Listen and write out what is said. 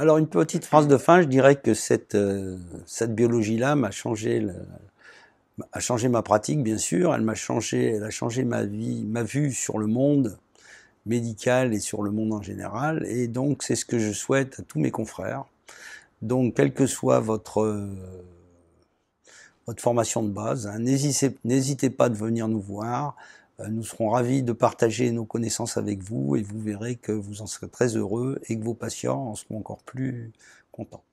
Alors une petite phrase de fin, je dirais que cette, euh, cette biologie-là m'a changé, a changé ma pratique bien sûr, elle m'a changé, elle a changé ma vie, ma vue sur le monde médical et sur le monde en général, et donc c'est ce que je souhaite à tous mes confrères. Donc quelle que soit votre euh, votre formation de base, hein, n'hésitez pas de venir nous voir. Euh, nous serons ravis de partager nos connaissances avec vous et vous verrez que vous en serez très heureux et que vos patients en seront encore plus contents.